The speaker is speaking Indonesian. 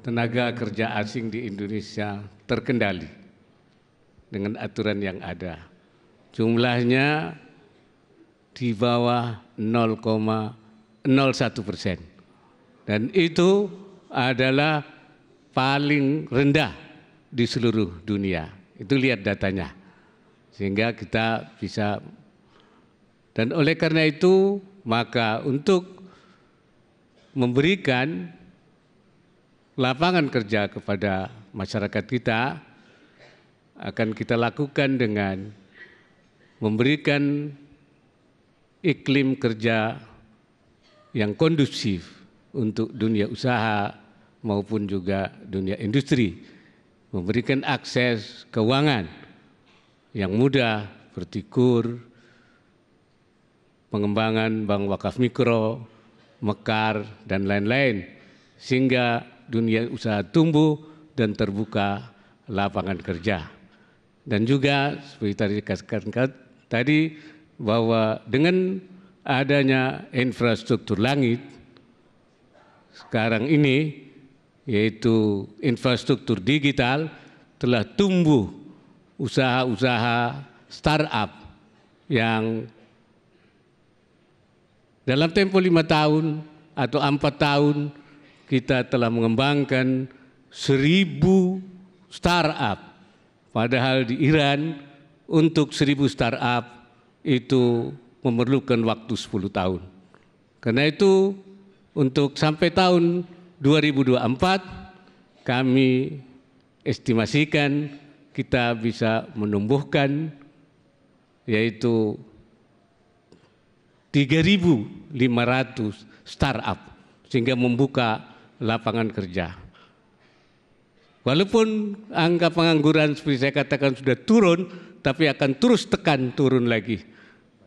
tenaga kerja asing di Indonesia terkendali dengan aturan yang ada. Jumlahnya di bawah 0,01 persen. Dan itu adalah paling rendah di seluruh dunia. Itu lihat datanya. Sehingga kita bisa dan oleh karena itu maka untuk memberikan lapangan kerja kepada masyarakat kita akan kita lakukan dengan memberikan iklim kerja yang kondusif untuk dunia usaha maupun juga dunia industri, memberikan akses keuangan yang mudah bertikur pengembangan bank wakaf mikro, mekar, dan lain-lain, sehingga dunia usaha tumbuh dan terbuka lapangan kerja. Dan juga seperti tadi dikatakan tadi bahwa dengan adanya infrastruktur langit sekarang ini yaitu infrastruktur digital telah tumbuh usaha-usaha startup yang dalam tempo lima tahun atau empat tahun kita telah mengembangkan seribu startup. Padahal di Iran untuk seribu startup itu memerlukan waktu 10 tahun. Karena itu untuk sampai tahun 2024 kami estimasikan kita bisa menumbuhkan yaitu 3.500 startup sehingga membuka lapangan kerja. Walaupun angka pengangguran seperti saya katakan sudah turun, tapi akan terus tekan turun lagi